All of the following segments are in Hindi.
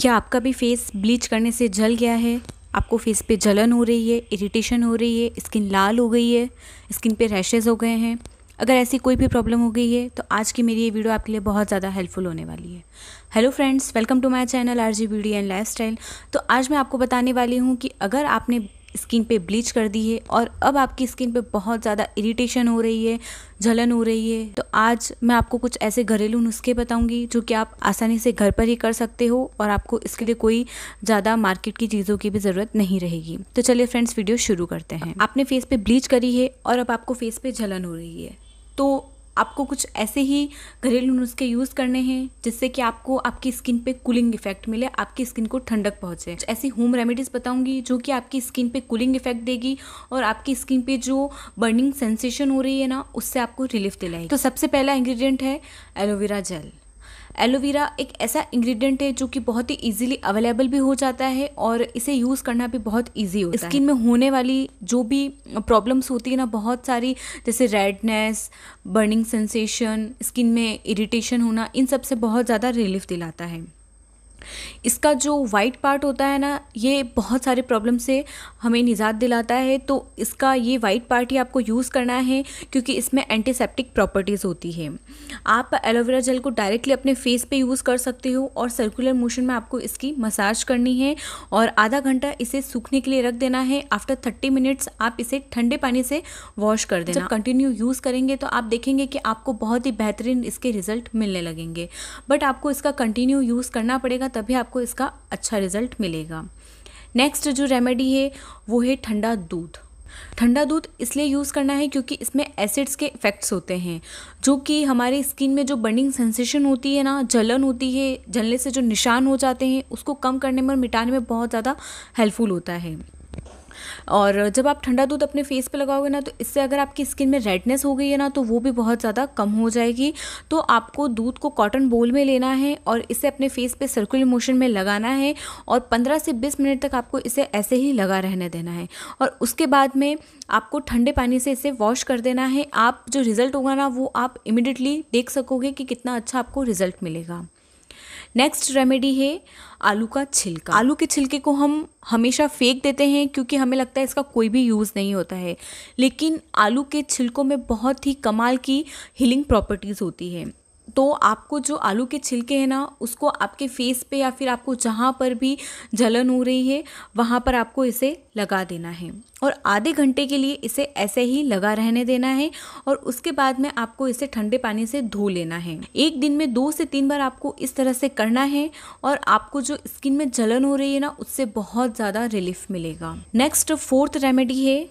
क्या आपका भी फेस ब्लीच करने से जल गया है आपको फेस पे जलन हो रही है इरिटेशन हो रही है स्किन लाल हो गई है स्किन पे रैशेज़ हो गए हैं अगर ऐसी कोई भी प्रॉब्लम हो गई है तो आज की मेरी ये वीडियो आपके लिए बहुत ज़्यादा हेल्पफुल होने वाली है hello friends welcome to my channel R G beauty and life तो आज मैं आपको बताने वाली हूँ कि अगर आपने स्किन पे ब्लीच कर दी है और अब आपकी स्किन पे बहुत ज़्यादा इरिटेशन हो रही है जलन हो रही है तो आज मैं आपको कुछ ऐसे घरेलू नुस्खे बताऊंगी जो कि आप आसानी से घर पर ही कर सकते हो और आपको इसके लिए कोई ज़्यादा मार्केट की चीज़ों की भी ज़रूरत नहीं रहेगी तो चलिए फ्रेंड्स वीडियो शुरू करते हैं आपने फेस पे ब्लीच करी है और अब आपको फेस पे जलन हो रही है तो आपको कुछ ऐसे ही घरेलू नुस्खे यूज़ करने हैं जिससे कि आपको आपकी स्किन पे कूलिंग इफेक्ट मिले आपकी स्किन को ठंडक पहुँचे ऐसी होम रेमेडीज़ बताऊँगी जो कि आपकी स्किन पे कूलिंग इफेक्ट देगी और आपकी स्किन पे जो बर्निंग सेंसेशन हो रही है ना उससे आपको रिलीफ दिलाएगी तो सबसे पहला इंग्रेडिएंट है एलोवेरा जेल एलोवेरा एक ऐसा इंग्रेडिएंट है जो कि बहुत ही इजीली अवेलेबल भी हो जाता है और इसे यूज़ करना भी बहुत ईजी होता है स्किन में होने वाली जो भी प्रॉब्लम्स होती है ना बहुत सारी जैसे रेडनेस बर्निंग सेंसेशन स्किन में इरिटेशन होना इन सब से बहुत ज़्यादा रिलीफ दिलाता है इसका जो वाइट पार्ट होता है ना ये बहुत सारे प्रॉब्लम से हमें निजात दिलाता है तो इसका ये वाइट पार्ट ही आपको यूज़ करना है क्योंकि इसमें एंटीसेप्टिक प्रॉपर्टीज़ होती है आप एलोवेरा जेल को डायरेक्टली अपने फेस पे यूज़ कर सकते हो और सर्कुलर मोशन में आपको इसकी मसाज करनी है और आधा घंटा इसे सूखने के लिए रख देना है आफ्टर थर्टी मिनट्स आप इसे ठंडे पानी से वॉश कर देना जब कंटिन्यू यूज़ करेंगे तो आप देखेंगे कि आपको बहुत ही बेहतरीन इसके रिजल्ट मिलने लगेंगे बट आपको इसका कंटिन्यू यूज़ करना पड़ेगा तभी आपको इसका अच्छा रिजल्ट मिलेगा नेक्स्ट जो रेमेडी है वो है ठंडा दूध ठंडा दूध इसलिए यूज़ करना है क्योंकि इसमें एसिड्स के इफ़ेक्ट्स होते हैं जो कि हमारे स्किन में जो बर्निंग सेंसेशन होती है ना जलन होती है जलने से जो निशान हो जाते हैं उसको कम करने में और मिटाने में बहुत ज़्यादा हेल्पफुल होता है और जब आप ठंडा दूध अपने फेस पे लगाओगे ना तो इससे अगर आपकी स्किन में रेडनेस हो गई है ना तो वो भी बहुत ज़्यादा कम हो जाएगी तो आपको दूध को कॉटन बोल में लेना है और इसे अपने फेस पे सर्कुलर मोशन में लगाना है और पंद्रह से बीस मिनट तक आपको इसे ऐसे ही लगा रहने देना है और उसके बाद में आपको ठंडे पानी से इसे वॉश कर देना है आप जो रिज़ल्ट होगा ना वो आप इमिडिएटली देख सकोगे कि कितना अच्छा आपको रिज़ल्ट मिलेगा नेक्स्ट रेमेडी है आलू का छिलका आलू के छिलके को हम हमेशा फेंक देते हैं क्योंकि हमें लगता है इसका कोई भी यूज़ नहीं होता है लेकिन आलू के छिलकों में बहुत ही कमाल की हीलिंग प्रॉपर्टीज़ होती है तो आपको जो आलू के छिलके हैं ना उसको आपके फेस पे या फिर आपको जहाँ पर भी जलन हो रही है वहाँ पर आपको इसे लगा देना है और आधे घंटे के लिए इसे ऐसे ही लगा रहने देना है और उसके बाद में आपको इसे ठंडे पानी से धो लेना है एक दिन में दो से तीन बार आपको इस तरह से करना है और आपको जो स्किन में जलन हो रही है ना उससे बहुत ज़्यादा रिलीफ मिलेगा नेक्स्ट फोर्थ रेमेडी है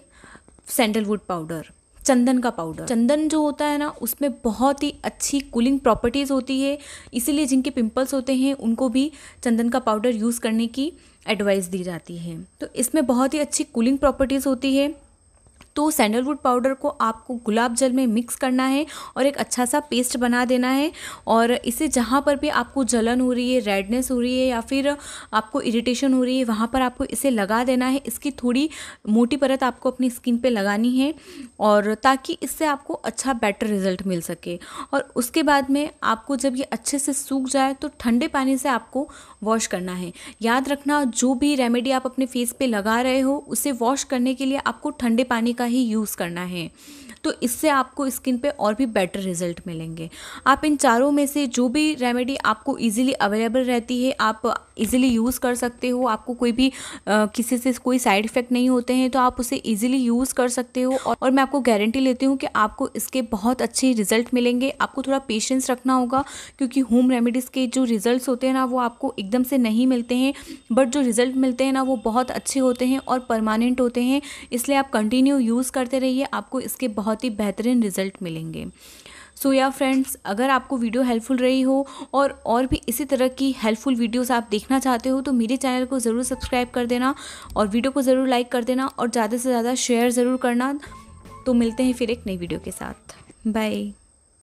सैंडलवुड पाउडर चंदन का पाउडर चंदन जो होता है ना उसमें बहुत ही अच्छी कूलिंग प्रॉपर्टीज़ होती है इसीलिए जिनके पिंपल्स होते हैं उनको भी चंदन का पाउडर यूज़ करने की एडवाइस दी जाती है तो इसमें बहुत ही अच्छी कूलिंग प्रॉपर्टीज़ होती है तो सैंडलवुड पाउडर को आपको गुलाब जल में मिक्स करना है और एक अच्छा सा पेस्ट बना देना है और इसे जहाँ पर भी आपको जलन हो रही है रेडनेस हो रही है या फिर आपको इरिटेशन हो रही है वहाँ पर आपको इसे लगा देना है इसकी थोड़ी मोटी परत आपको अपनी स्किन पर लगानी है और ताकि इससे आपको अच्छा बेटर रिजल्ट मिल सके और उसके बाद में आपको जब ये अच्छे से सूख जाए तो ठंडे पानी से आपको वॉश करना है याद रखना जो भी रेमेडी आप अपने फेस पे लगा रहे हो उसे वॉश करने के लिए आपको ठंडे पानी का ही यूज़ करना है तो इससे आपको स्किन पे और भी बेटर रिजल्ट मिलेंगे आप इन चारों में से जो भी रेमेडी आपको ईजिली अवेलेबल रहती है आप इजीली यूज़ कर सकते हो आपको कोई भी आ, किसी से कोई साइड इफ़ेक्ट नहीं होते हैं तो आप उसे इजीली यूज़ कर सकते हो और, और मैं आपको गारंटी लेती हूँ कि आपको इसके बहुत अच्छे रिजल्ट मिलेंगे आपको थोड़ा पेशेंस रखना होगा क्योंकि होम रेमेडीज़ के जो रिज़ल्ट होते हैं ना वो आपको एकदम से नहीं मिलते हैं बट जो रिज़ल्ट मिलते हैं ना वो बहुत अच्छे होते हैं और परमानेंट होते हैं इसलिए आप कंटिन्यू यूज़ करते रहिए आपको इसके बहुत बहुत ही बेहतरीन रिजल्ट मिलेंगे सो या फ्रेंड्स अगर आपको वीडियो हेल्पफुल रही हो और और भी इसी तरह की हेल्पफुल वीडियोस आप देखना चाहते हो तो मेरे चैनल को ज़रूर सब्सक्राइब कर देना और वीडियो को ज़रूर लाइक कर देना और ज़्यादा से ज़्यादा शेयर ज़रूर करना तो मिलते हैं फिर एक नई वीडियो के साथ बाय